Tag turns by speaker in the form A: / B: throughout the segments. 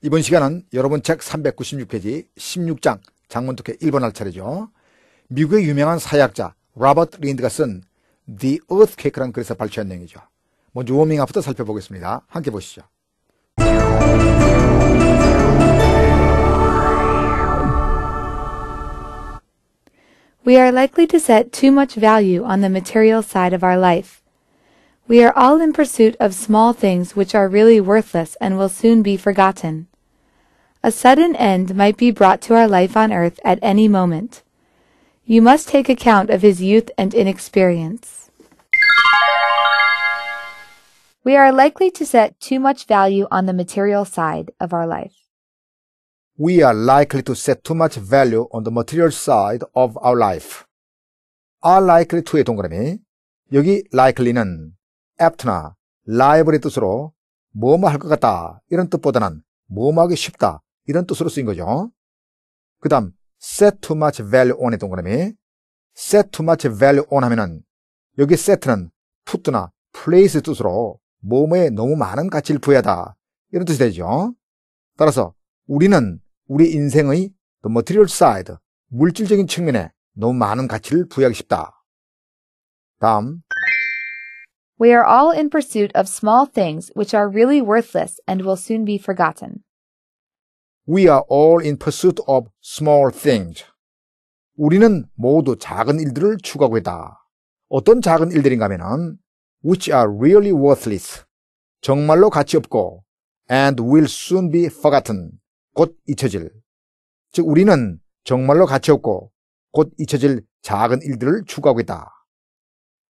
A: 이번 시간은 여러분 책 396페이지 16장 장문독해 1번 할 차례죠. 미국의 유명한 사약학자 로버트 린드가 쓴 The Earthquake라는 글에서 발췌한 내용이죠. 먼저 워밍업부터 살펴보겠습니다. 함께 보시죠.
B: We are likely to set too much value on the material side of our life. We are all in pursuit of small things which are really worthless and will soon be forgotten. A sudden end might be brought to our life on earth at any moment. You must take account of his youth and inexperience. We are likely to set too much value on the material side of our life.
A: We are likely to set too much value on the material side of our life. are likely to의 동그라미. 여기 likely는 apt나 liable의 뜻으로 뭐뭐 할 것 같다 이런 뜻보다는 뭐뭐 하기 쉽다 이런 뜻으로 쓰인 거죠. 그 다음 set too much value on의 동그라미 set too much value on 하면은 여기 set는 put나 place 뜻으로 뭐뭐에 너무 많은 가치를 부여하다 이런 뜻이 되죠. 따라서 우리는 우리 인생의 the material side 물질적인 측면에 너무 많은 가치를 부여하기 쉽다. 다음
B: We are all in pursuit of small things which are really worthless and will soon be forgotten.
A: We are all in pursuit of small things. 우리는 모두 작은 일들을 추구하고 있다. 어떤 작은 일들인가 하면 which are really worthless. 정말로 가치 없고 and will soon be forgotten. 곧 잊혀질. 즉 우리는 정말로 가치 없고 곧 잊혀질 작은 일들을 추구하고 있다.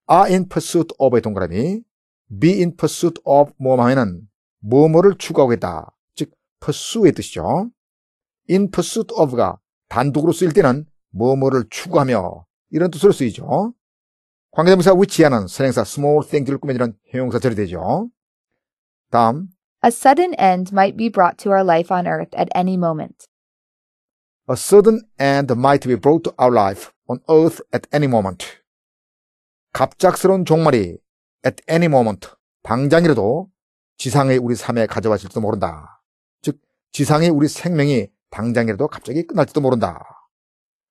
A: are in pursuit of의 동그라미, be in pursuit of 뭐뭐 하면은 뭐뭐를 추구하겠다 즉, pursue의 뜻이죠. in pursuit of가 단독으로 쓰일 때는 뭐뭐를 추구하며 이런 뜻으로 쓰이죠. 관계대명사 위치하는 선행사 small thing를 꾸며주는 형용사 처이되죠 다음
B: A sudden end might be brought to our life on earth at any moment.
A: A sudden end might be brought to our life on earth at any moment. 갑작스러운 종말이 at any moment 당장이라도 지상에 우리 삶에 가져와질지도 모른다. 즉 지상에 우리 생명이 당장이라도 갑자기 끝날지도 모른다.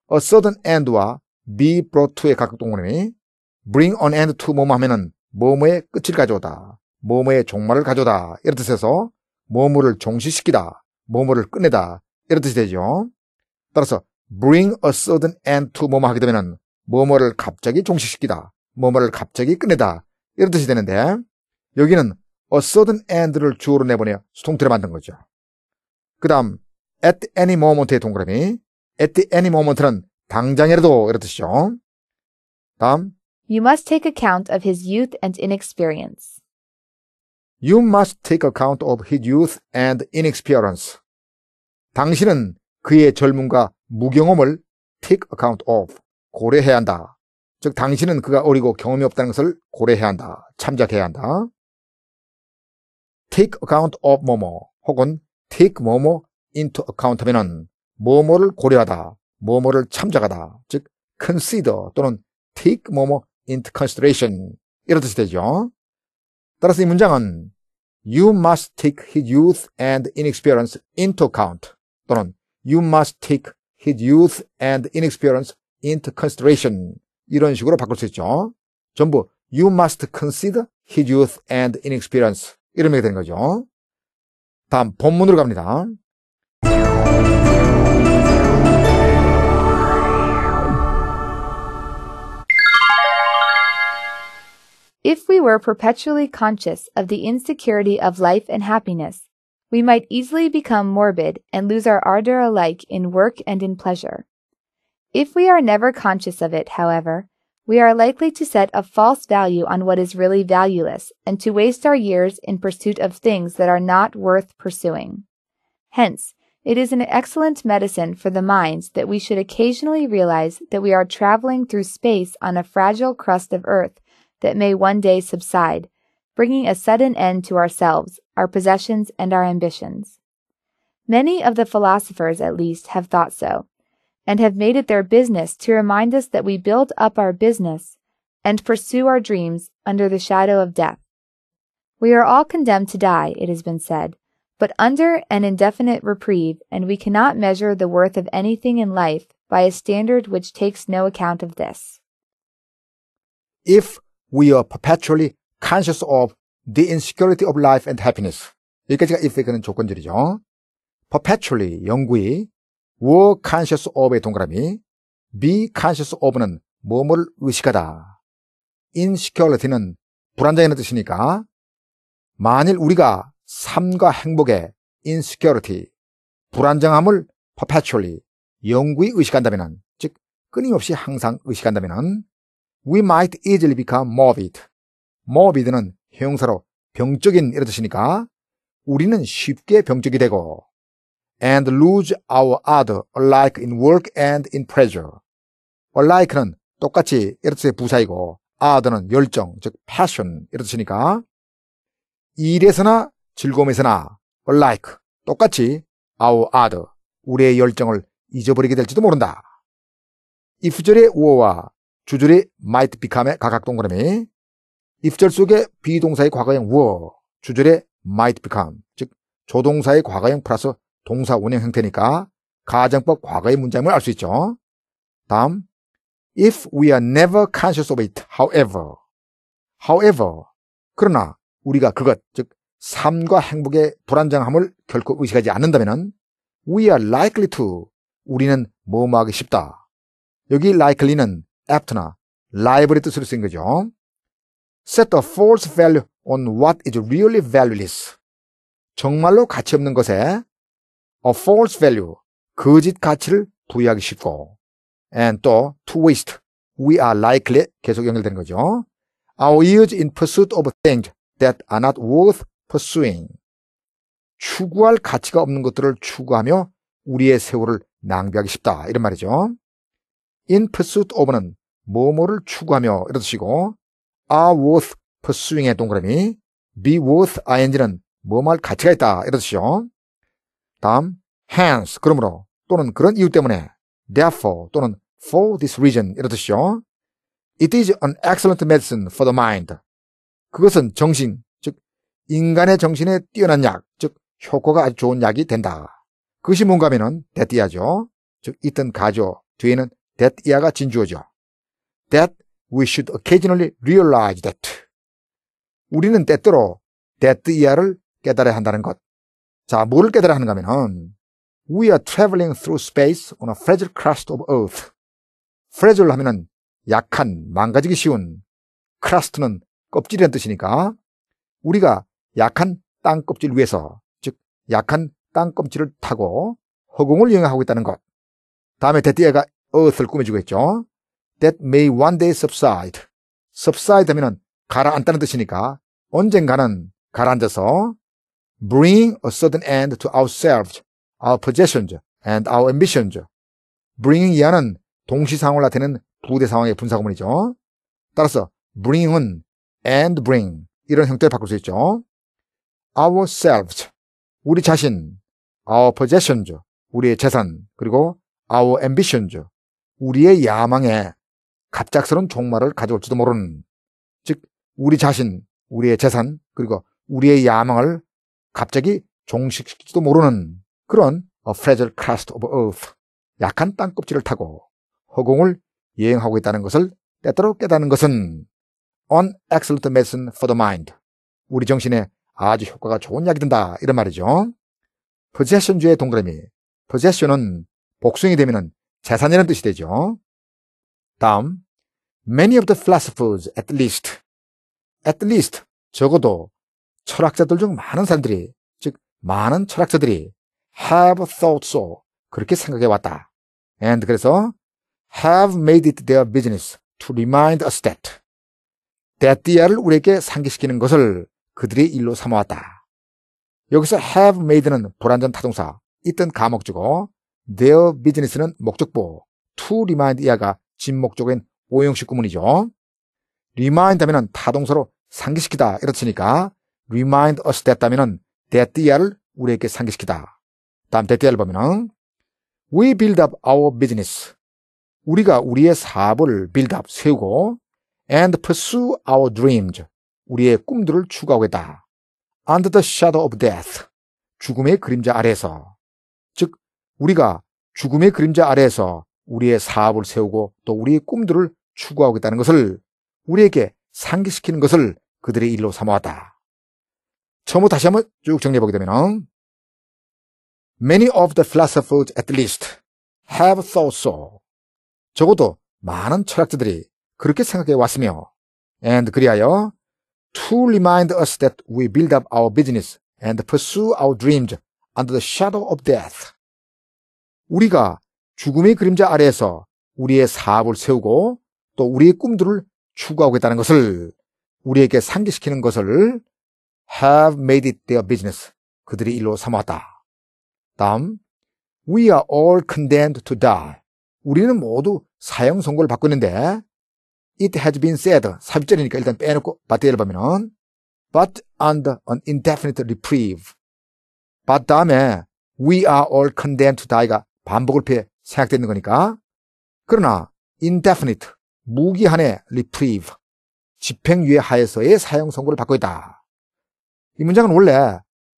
A: a sudden end와 be brought to의 각각 동그이미 bring an end to 뭐뭐 하면은 뭐뭐의 끝을 가져오다. 뭐뭐의 종말을 가져다 오 이런 뜻에서 뭐뭐를 종시시키다. 뭐뭐를 끝내다. 이런 뜻이 되죠. 따라서 bring a sudden end to 뭐뭐 하게 되면은 뭐뭐를 갑자기 종식시키다. 뭐뭐를 갑자기 꺼내다 이런 뜻이 되는데 여기는 a sudden end를 주어로 내보내어 수동태로 만든 거죠. 그 다음 at any moment의 동그라미 at any moment는 당장이라도 이런 뜻이죠. 다음
B: You must take account of his youth and inexperience.
A: You must take account of his youth and inexperience. 당신은 그의 젊음과 무경험을 take account of 고려해야 한다. 즉 당신은 그가 어리고 경험이 없다는 것을 고려해야 한다. 참작해야 한다. take account of 뭐뭐 혹은 take 뭐뭐 into account 하면은 뭐뭐를 고려하다, 뭐뭐를 참작하다, 즉 consider 또는 take 뭐뭐 into consideration 이런 뜻이 되죠. 따라서 이 문장은 You must take his youth and inexperience into account 또는 You must take his youth and inexperience into consideration 이런 식으로 바꿀 수 있죠. 전부 you must consider his youth and inexperience 이런 되는 거죠. 다음 본문으로 갑니다.
B: If we were perpetually conscious of the insecurity of life and happiness, we might easily become morbid and lose our ardor alike in work and in pleasure. If we are never conscious of it, however, we are likely to set a false value on what is really valueless and to waste our years in pursuit of things that are not worth pursuing. Hence, it is an excellent medicine for the mind that we should occasionally realize that we are traveling through space on a fragile crust of earth that may one day subside, bringing a sudden end to ourselves, our possessions, and our ambitions. Many of the philosophers, at least, have thought so and have made it their business to remind us that we build up our business and pursue our dreams under the shadow of death. We are all condemned to die, it has been said, but under an indefinite reprieve, and we cannot measure the worth of anything in life by a standard which takes no account of this.
A: If we are perpetually conscious of the insecurity of life and happiness. 여기까지가 if의 그런 조건들이죠. perpetually, 영구히, were conscious of의 동그라미, be conscious of는 뭐뭐를 의식하다. insecurity는 불안정이라는 뜻이니까 만일 우리가 삶과 행복의 insecurity, 불안정함을 perpetually, 영구히 의식한다면, 즉 끊임없이 항상 의식한다면 we might easily become morbid. morbid는 형용사로 병적인 이런 뜻이니까 우리는 쉽게 병적이 되고 and lose our other alike in work and in pleasure. alike는 똑같이 이렇듯 부사이고 other는 열정 즉 passion 이렇듯이니까 일에서나 즐거움에서나 alike 똑같이 our other 우리의 열정을 잊어버리게 될지도 모른다. if절의 우어와 주절의 might become의 각각 동그라미 if절 속에 비동사의 과거형 우어 주절의 might become 즉 조동사의 과거형 플러스 동사 운행 형태니까 가정법 과거의 문장임을 알 수 있죠. 다음, if we are never conscious of it, however, however, 그러나 우리가 그것, 즉 삶과 행복의 불안정함을 결코 의식하지 않는다면 we are likely to, 우리는 뭐뭐하기 쉽다. 여기 likely는 apt나 liable 뜻으로 쓰인 거죠. set a false value on what is really valueless. 정말로 가치 없는 것에 a false value, 거짓 가치를 부여하기 쉽고 and 또 to waste, we are likely 계속 연결되는 거죠. Our ears in pursuit of things that are not worth pursuing. 추구할 가치가 없는 것들을 추구하며 우리의 세월을 낭비하기 쉽다. 이런 말이죠. in pursuit of는 뭐뭐를 추구하며 이런 뜻이고 are worth pursuing의 동그라미 be worth ing는 뭐뭐할 가치가 있다. 이런 뜻이죠. 다음 hence 그러므로 또는 그런 이유 때문에 therefore 또는 for this reason 이런 듯이요 It is an excellent medicine for the mind. 그것은 정신, 즉 인간의 정신에 뛰어난 약, 즉 효과가 아주 좋은 약이 된다. 그것이 뭔가 하면 데띠아죠. 즉 있던 가죠. 뒤에는 데띠아가 진주어죠. That we should occasionally realize that. 우리는 때때로 데띠아를 깨달아야 한다는 것. 자, 뭐를 깨달아 하는가 하면은 We are traveling through space on a fragile crust of earth. fragile 하면은 약한, 망가지기 쉬운 crust는 껍질이란 뜻이니까 우리가 약한 땅 껍질 위에서 즉 약한 땅 껍질을 타고 허공을 이용하고 있다는 것. 다음에 데티에가 earth를 꾸며주고 있죠. That may one day subside. subside 하면은 가라앉다는 뜻이니까 언젠가는 가라앉아서 bring a sudden end to ourselves, our possessions, and our ambitions. bring이하는 동시상황을 나타내는 부대 상황의 분사구문이죠. 따라서 bring은 and bring 이런 형태를 바꿀 수 있죠. ourselves, 우리 자신, our possessions, 우리의 재산, 그리고 our ambitions, 우리의 야망에 갑작스러운 종말을 가져올지도 모르는 즉 우리 자신, 우리의 재산, 그리고 우리의 야망을 갑자기 종식시킬지도 모르는 그런 A Fragile Crust of Earth, 약한 땅껍질을 타고 허공을 여행하고 있다는 것을 때때로 깨닫는 것은 On Excellent Medicine for the Mind, 우리 정신에 아주 효과가 좋은 약이 된다 이런 말이죠. Possession주의 동그라미, Possession은 복수형이 되면 재산이라는 뜻이 되죠. 다음, Many of the philosophers at least, at least 적어도 철학자들 중 많은 사람들이 즉 많은 철학자들이 have thought so 그렇게 생각해 왔다. And 그래서 have made it their business to remind us that that the를 우리에게 상기시키는 것을 그들이 일로 삼아왔다. 여기서 have made는 불완전 타동사 있던 감목주고 their business는 목적부 to remind 이하가 진목적인 오형식 구문이죠. remind 하면 타동사로 상기시키다 이렇으니까 remind us that 다면은는 that야를 우리에게 상기시키다. 다음 that야를 보면은 we build up our business. 우리가 우리의 사업을 build up 세우고 and pursue our dreams. 우리의 꿈들을 추구하겠다. Under the shadow of death. 죽음의 그림자 아래에서. 즉, 우리가 죽음의 그림자 아래에서 우리의 사업을 세우고 또 우리의 꿈들을 추구하겠다는 것을 우리에게 상기시키는 것을 그들의 일로 삼아왔다. 처음부터 다시 한번 쭉 정리해보게 되면 Many of the philosophers at least have thought so. 적어도 많은 철학자들이 그렇게 생각해 왔으며 and 그리하여 to remind us that we build up our business and pursue our dreams under the shadow of death. 우리가 죽음의 그림자 아래에서 우리의 사업을 세우고 또 우리의 꿈들을 추구하고 있다는 것을 우리에게 상기시키는 것을 have made it their business. 그들이 일로 삼았다. 다음, we are all condemned to die. 우리는 모두 사형 선고를 받고 있는데, it has been said. 삽입절이니까 일단 빼놓고 바티엘 보면은, but under an indefinite reprieve. but 다음에 we are all condemned to die가 반복을 피해 생각되는 거니까. 그러나 indefinite 무기한의 reprieve 집행유예 하에서의 사형 선고를 받고 있다. 이 문장은 원래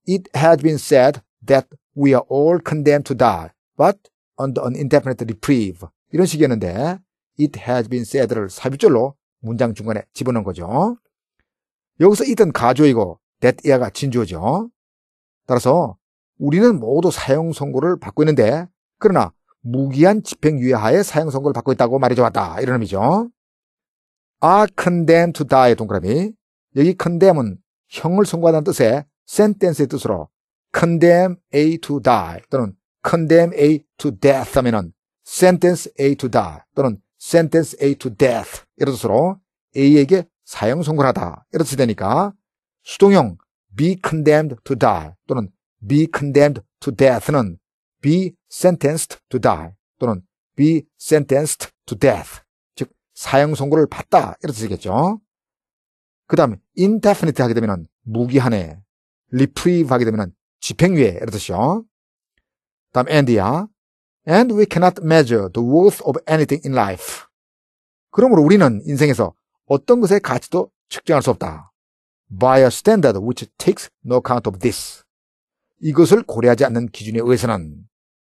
A: It h a s been said that we are all condemned to die, but under an indefinite reprieve. 이런 식이었는데 It has been said를 사비줄로 문장 중간에 집어넣은 거죠. 여기서 it은 가조이고 that 이하가 진주어죠. 따라서 우리는 모두 사형 선고를 받고 있는데 그러나 무기한 집행유예 하에 사형 선고를 받고 있다고 말해져 왔다. 이런 의미죠. are condemned to d i e 동그라미 여기 condemn은 형을 선고하다는 뜻의 sentence의 뜻으로 condemn A to die 또는 condemn A to death 하면은 sentence A to die 또는 sentence A to death 이런 뜻으로 A에게 사형 선고를 하다 이런 뜻이 되니까 수동형 be condemned to die 또는 be condemned to death는 be sentenced to die 또는 be sentenced to death 즉 사형 선고를 받다 이런 뜻이겠죠. 그 다음에 indefinite 하게 되면 무기한에 reprieve 하게 되면 집행유예 이런 뜻이요. 다음 end야. And we cannot measure the worth of anything in life. 그러므로 우리는 인생에서 어떤 것의 가치도 측정할 수 없다. By a standard which takes no account of this. 이것을 고려하지 않는 기준에 의해서는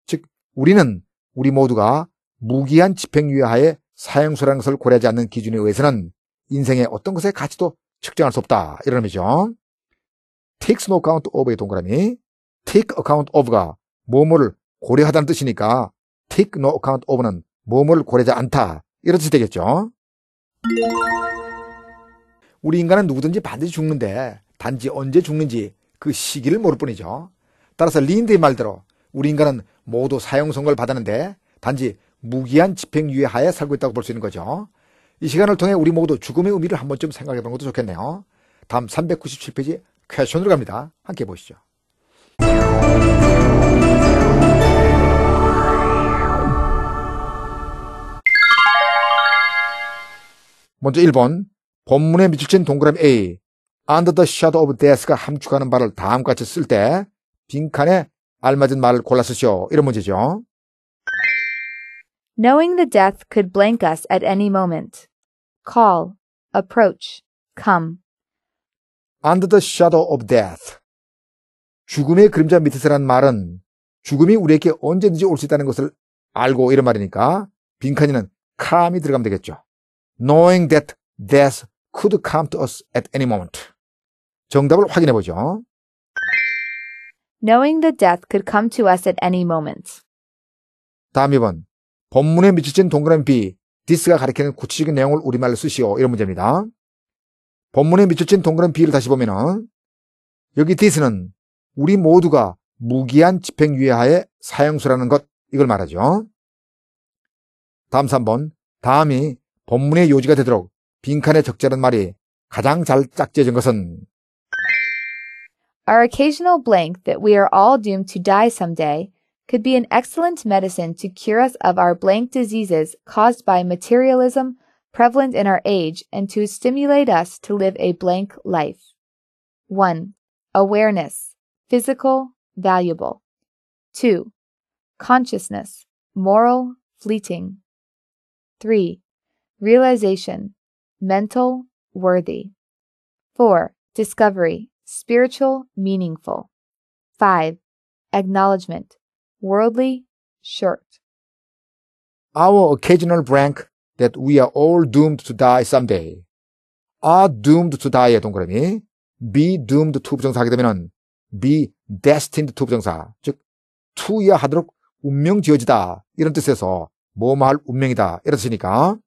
A: 즉 우리는 우리 모두가 무기한 집행유예 하에 사용수라는 것을 고려하지 않는 기준에 의해서는 인생의 어떤 것의 가치도 측정할 수 없다. 이런 의미죠. takes no account of의 동그라미 take account of가 뭐뭐를 고려하다는 뜻이니까 take no account of는 뭐뭐를 고려하지 않다. 이런 뜻이 되겠죠. 우리 인간은 누구든지 반드시 죽는데 단지 언제 죽는지 그 시기를 모를 뿐이죠. 따라서 린드의 말대로 우리 인간은 모두 사형 선고를 받았는데 단지 무기한 집행유예 하에 살고 있다고 볼 수 있는 거죠. 이 시간을 통해 우리 모두 죽음의 의미를 한 번쯤 생각해 보는 것도 좋겠네요. 다음 397페이지 퀘션으로 갑니다. 함께 보시죠. 먼저 1번 본문에 밑줄친 동그라미 A Under the Shadow of Death가 함축하는 말을 다음같이 과쓸때 빈칸에 알맞은 말을 골라 쓰시오. 이런 문제죠.
B: Knowing the death could blank us at any moment. Call, approach, come.
A: Under the shadow of death. 죽음의 그림자 밑에서란 말은 죽음이 우리에게 언제든지 올 수 있다는 것을 알고 이런 말이니까 빈칸에는 come이 들어가면 되겠죠. Knowing that death could come to us at any moment. 정답을 확인해 보죠.
B: Knowing that death could come to us at any moment.
A: 다음 2번. 본문에 미치친 동그라미 B, 디스가 가리키는 구체적인 내용을 우리말로 쓰시오. 이런 문제입니다. 본문에 미치친 동그라미 B를 다시 보면은 여기 디스는 우리 모두가 무기한 집행유예 하에 사용수라는것 이걸 말하죠. 다음 3번 다음이 본문의 요지가 되도록 빈칸에 적절한 말이 가장 잘 짝지어진 것은
B: Our occasional blank that we are all doomed to die someday could be an excellent medicine to cure us of our blank diseases caused by materialism prevalent in our age and to stimulate us to live a blank life. 1. Awareness, physical, valuable. 2. Consciousness, moral, fleeting. 3. Realization, mental, worthy. 4. Discovery, spiritual, meaningful. 5. Acknowledgement, worldly shirt.
A: Our occasional blank that we are all doomed to die someday. are doomed to die의 동그라미. be doomed to 부정사 하게 되면 be destined to 부정사. 즉, to야 하도록 운명 지어지다. 이런 뜻에서 뭐뭐할 운명이다. 이런 으니까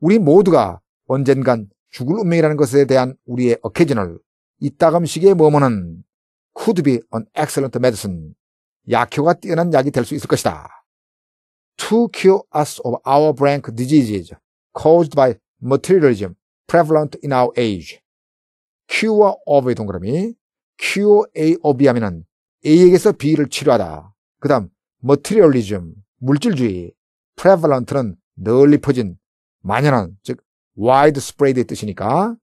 A: 우리 모두가 언젠간 죽을 운명이라는 것에 대한 우리의 occasional 이따금식의 뭐뭐는 could be an excellent medicine 약효가 뛰어난 약이 될 수 있을 것이다. To cure us of our brank diseases caused by materialism prevalent in our age. Cure of의 동그라미. Cure A of B 하면은 A에게서 B를 치료하다. 그 다음 materialism, 물질주의. prevalent는 널리 퍼진, 만연한, 즉 widespread의 뜻이니까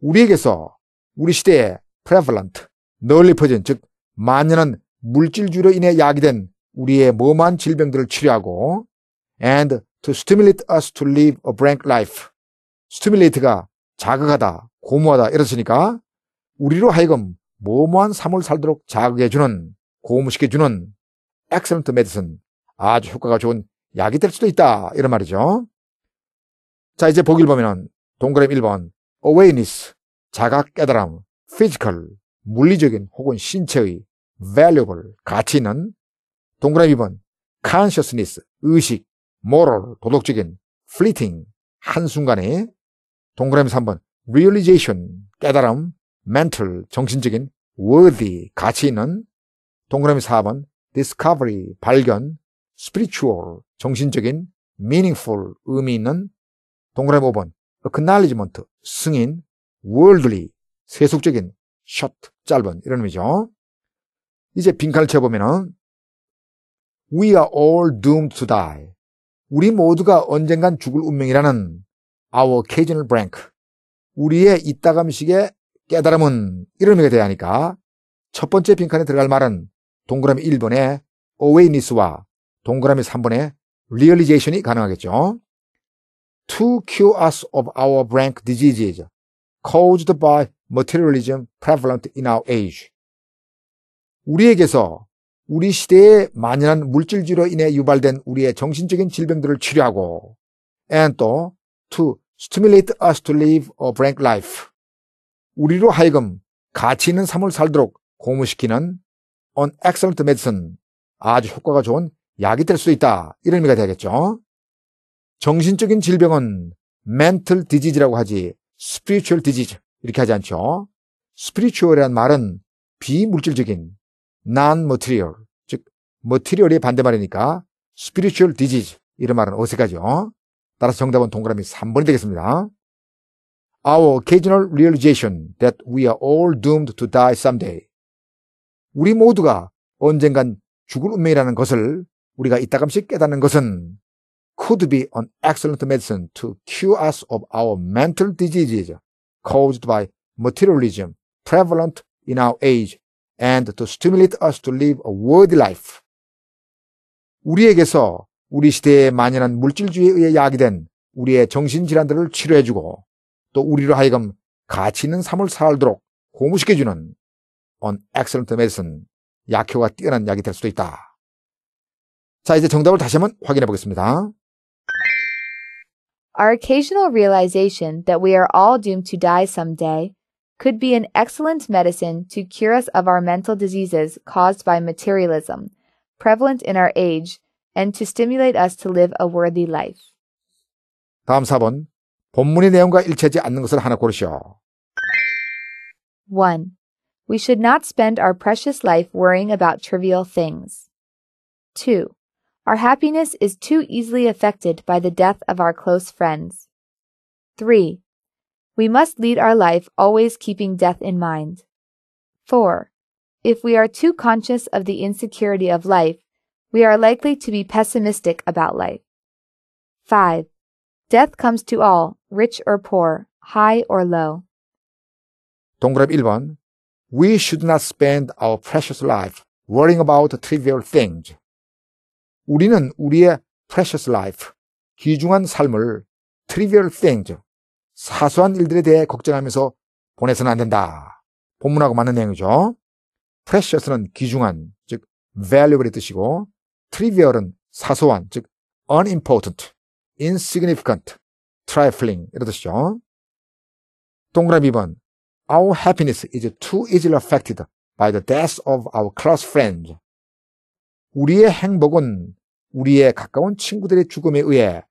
A: 우리에게서 우리 시대에 prevalent, 널리 퍼진, 즉 만연한 물질주로 인해 야기된 우리의 몸한 질병들을 치료하고 and to stimulate us to live a b r a n k life. stimulate가 자극하다, 고무하다 이렇으니까 우리로 하여금 모모한 삶을 살도록 자극해주는, 고무시켜주는 excellent medicine, 아주 효과가 좋은 약이 될 수도 있다 이런 말이죠. 자 이제 보기를보면 동그라미 1번 awareness, 자각 깨달음, physical, 물리적인 혹은 신체의 valuable, 가치는 동그라미 2번 consciousness, 의식, moral, 도덕적인 fleeting, 한순간에 동그라미 3번 realization, 깨달음, mental, 정신적인 worthy, 가치 있는 동그라미 4번 discovery, 발견, spiritual, 정신적인 meaningful, 의미 있는 동그라미 5번 acknowledgement, 승인, worldly, 세속적인 short, 짧은 이런 의미죠. 이제 빈칸을 쳐보면은 We are all doomed to die. 우리 모두가 언젠간 죽을 운명이라는 our occasional blank. 우리의 이따감식의 깨달음은 이런 의미가 돼야 하니까 첫 번째 빈칸에 들어갈 말은 동그라미 1번의 awareness와 동그라미 3번의 realization이 가능하겠죠. To cure us of our blank diseases caused by materialism prevalent in our age. 우리에게서 우리 시대의 만연한 물질주의로 인해 유발된 우리의 정신적인 질병들을 치료하고 and 또 to stimulate us to live a frank life 우리로 하여금 가치 있는 삶을 살도록 고무시키는 an excellent medicine 아주 효과가 좋은 약이 될 수 있다 이런 의미가 되겠죠. 정신적인 질병은 mental disease라고 하지 spiritual disease 이렇게 하지 않죠. spiritual이란 말은 비물질적인 non-material, 즉 material의 반대말이니까 spiritual disease 이런 말은 어색하죠. 따라서 정답은 동그라미 3번이 되겠습니다. Our occasional realization that we are all doomed to die someday. 우리 모두가 언젠간 죽을 운명이라는 것을 우리가 이따금씩 깨닫는 것은 could be an excellent medicine to cure us of our mental diseases caused by materialism prevalent in our age and to stimulate us to live a worthy life. 우리에게서 우리 시대에 만연한 물질주의에 의해 야기된 우리의 정신질환들을 치료해주고 또 우리로 하여금 가치 있는 삶을 살도록 고무시켜주는 on excellent medicine 약효가 뛰어난 약이 될 수도 있다. 자, 이제 정답을 다시 한번 확인해 보겠습니다.
B: Our occasional realization that we are all doomed to die someday could be an excellent medicine to cure us of our mental diseases caused by materialism, prevalent in our age, and to stimulate us to live a worthy life.
A: 다음 4번. 본문의 내용과 일치하지 않는 것을 하나 고르시오.
B: 1. We should not spend our precious life worrying about trivial things. 2. Our happiness is too easily affected by the death of our close friends. 3. We must lead our life always keeping death in mind. 4. If we are too conscious of the insecurity of life, we are likely to be pessimistic about life. 5. Death comes to all, rich or poor, high or low.
A: 동그랍 1번. We should not spend our precious life worrying about trivial things. 우리는 우리의 precious life, 귀중한 삶을 trivial things, 사소한 일들에 대해 걱정하면서 보내서는 안 된다. 본문하고 맞는 내용이죠. precious는 귀중한, 즉 valuable의 뜻이고 trivial은 사소한, 즉 unimportant, insignificant, trifling 이런 뜻이죠. 동그라미 2번 Our happiness is too easily affected by the death of our close friends. 우리의 행복은 우리의 가까운 친구들의 죽음에 의해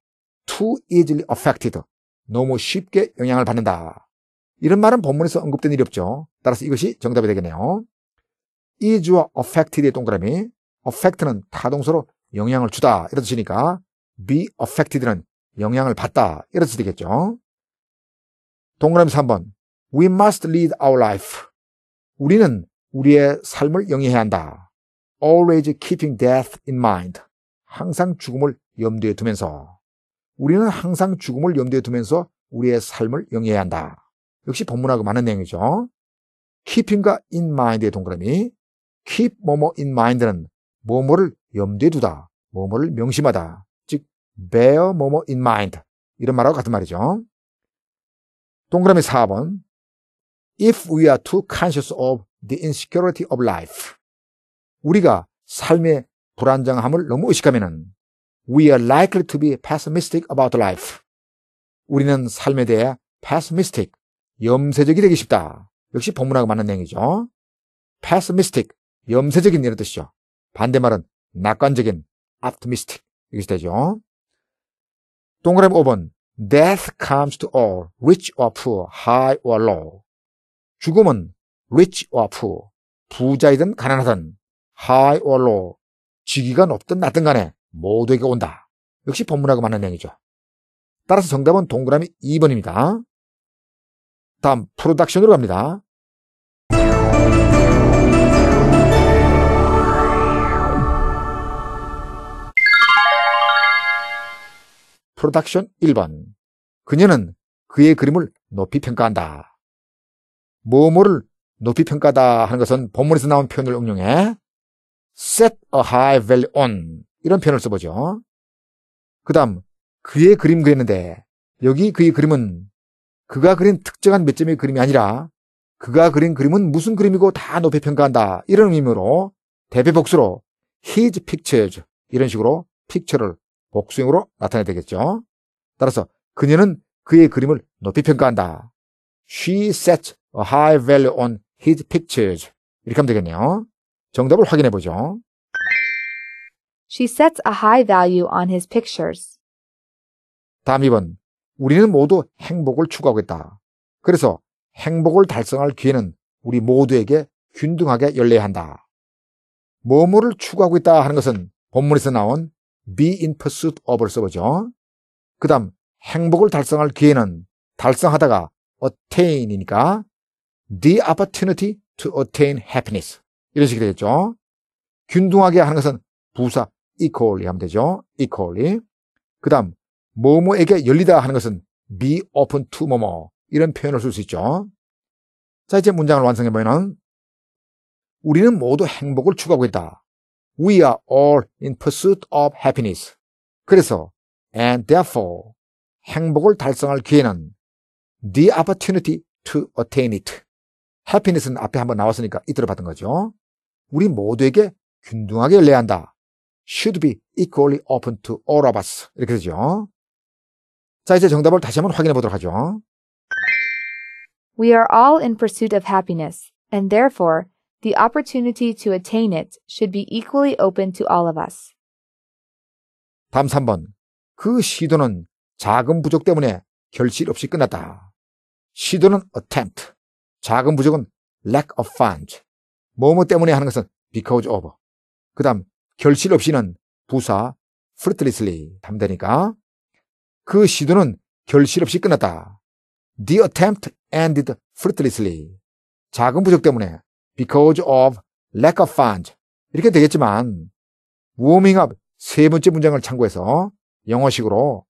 A: too easily affected, 너무 쉽게 영향을 받는다. 이런 말은 본문에서 언급된 일이 없죠. 따라서 이것이 정답이 되겠네요. is와 affected의 동그라미 affect는 타동사로 영향을 주다 이런 뜻이니까 be affected는 영향을 받다 이런 뜻이 되겠죠. 동그라미 3번 We must lead our life. 우리는 우리의 삶을 영위해야 한다. Always keeping death in mind. 항상 죽음을 염두에 두면서 우리는 항상 죽음을 염두에 두면서 우리의 삶을 영위해야 한다. 역시 본문하고 많은 내용이죠. keeping과 in mind의 동그라미. keep 뭐뭐 in mind는 뭐뭐를 염두에 두다. 뭐뭐를 명심하다. 즉, bear 뭐뭐 in mind. 이런 말하고 같은 말이죠. 동그라미 4번. If we are too conscious of the insecurity of life. 우리가 삶의 불안정함을 너무 의식하면은 we are likely to be pessimistic about life. 우리는 삶에 대해 pessimistic, 염세적이 되기 쉽다. 역시 본문하고 맞는 내용이죠. pessimistic, 염세적인 이런 뜻이죠. 반대말은 낙관적인 optimistic 이것이 되죠. 동그라미 5번 Death comes to all, rich or poor, high or low. 죽음은 rich or poor, 부자이든 가난하든 high or low, 지기가 높든 낮든 간에 모두에게 온다. 역시 법문하고 맞는 내용이죠. 따라서 정답은 동그라미 2번입니다. 다음 프로덕션으로 갑니다. 프로덕션 1번 그녀는 그의 그림을 높이 평가한다. 뭐뭐를 높이 평가다 하는 것은 본문에서 나온 표현을 응용해 set a high value on 이런 표현을 써보죠. 그 다음 그의 그림 그렸는데 여기 그의 그림은 그가 그린 특정한 몇 점의 그림이 아니라 그가 그린 그림은 무슨 그림이고 다 높이 평가한다 이런 의미로 대배 복수로 his pictures 이런 식으로 픽처를 복수형으로 나타내야 되겠죠. 따라서 그녀는 그의 그림을 높이 평가한다. She sets a high value on his pictures. 이렇게 하면 되겠네요. 정답을 확인해 보죠.
B: She sets a high value on his pictures.
A: 다음 2번. 우리는 모두 행복을 추구하겠다. 그래서 행복을 달성할 기회는 우리 모두에게 균등하게 열려야 한다. 뭐뭐를 추구하고 있다 하는 것은 본문에서 나온 be in pursuit of을 써보죠. 그 다음 행복을 달성할 기회는 달성하다가 attain이니까 the opportunity to attain happiness 이런 식이 되겠죠. 균등하게 하는 것은 부사 equally 하면 되죠. equally. 그 다음, 뭐뭐에게 열리다 하는 것은 be open to 뭐뭐. 이런 표현을 쓸 수 있죠. 자, 이제 문장을 완성해보면 우리는 모두 행복을 추구하고 있다. We are all in pursuit of happiness. 그래서 and therefore 행복을 달성할 기회는 the opportunity to attain it. happiness는 앞에 한번 나왔으니까 이대로 받은 거죠. 우리 모두에게 균등하게 열려야 한다. should be equally open to all of us. 이렇게 되죠. 자, 이제 정답을 다시 한번 확인해 보도록 하죠.
B: We are all in pursuit of happiness, and therefore, the opportunity to attain it should be equally open to all of us.
A: 다음 3번. 그 시도는 자금 부족 때문에 결실 없이 끝났다. 시도는 attempt, 자금 부족은 lack of funds, 뭐뭐 때문에 하는 것은 because of. 그 다음 결실 없이는 부사 프리 u 리 t 리담대니까그 시도는 결실 없이 끝났다. The attempt ended fruitlessly. 자금 부족 때문에 because of lack of funds 이렇게 되겠지만 워밍업 세 번째 문장을 참고해서 영어식으로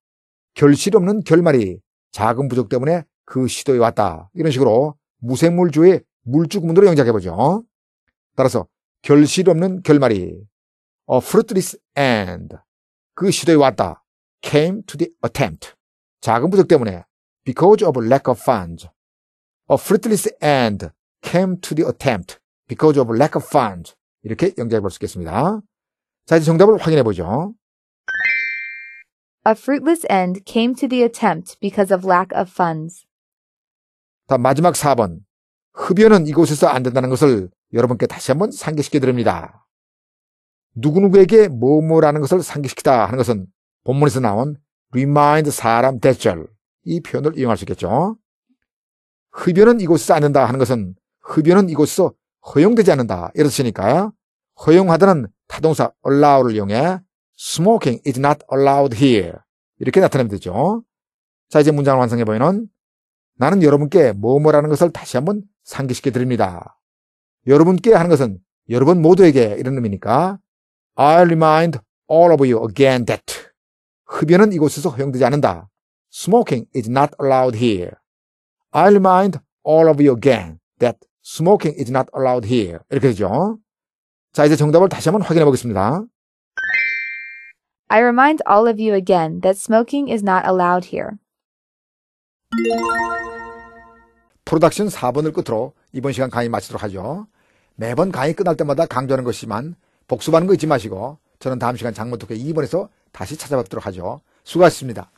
A: 결실 없는 결말이 자금 부족 때문에 그 시도에 왔다. 이런 식으로 무생물주의 물주구문으로 영작해보죠. 따라서 결실 없는 결말이 어, fruitless end. 그 시도에 왔다. came to the attempt. 자금 부족 때문에 because of lack of funds. A fruitless end came to the attempt because of lack of funds. 이렇게 연결해 볼 수 있겠습니다. 자, 이제 정답을 확인해 보죠.
B: A fruitless end came to the attempt because of lack of funds.
A: 자, 마지막 4번. 흡연은 이곳에서 안 된다는 것을 여러분께 다시 한번 상기시켜 드립니다. 누구누구에게 뭐뭐라는 것을 상기시키다 하는 것은 본문에서 나온 remind 사람 대절 이 표현을 이용할 수 있겠죠. 흡연은 이곳에서 안 된다 하는 것은 흡연은 이곳에서 허용되지 않는다 이런 뜻니까 허용하다는 타동사 allow를 이용해 smoking is not allowed here 이렇게 나타내면 되죠. 자 이제 문장을 완성해 보이는 나는 여러분께 뭐뭐라는 것을 다시 한번 상기시켜 드립니다. 여러분께 하는 것은 여러분 모두에게 이런 의미니까 I'll remind all of you again that 흡연은 이곳에서 허용되지 않는다. Smoking is not allowed here. I'll remind all of you again that smoking is not allowed here. 이렇게 되죠. 자, 이제 정답을 다시 한번 확인해 보겠습니다.
B: I remind all of you again that smoking is not allowed here.
A: 프로덕션 4번을 끝으로 이번 시간 강의 마치도록 하죠. 매번 강의 끝날 때마다 강조하는 것이지만 복습하는 거 잊지 마시고 저는 다음 시간 장모토크 2번에서 다시 찾아뵙도록 하죠. 수고하셨습니다.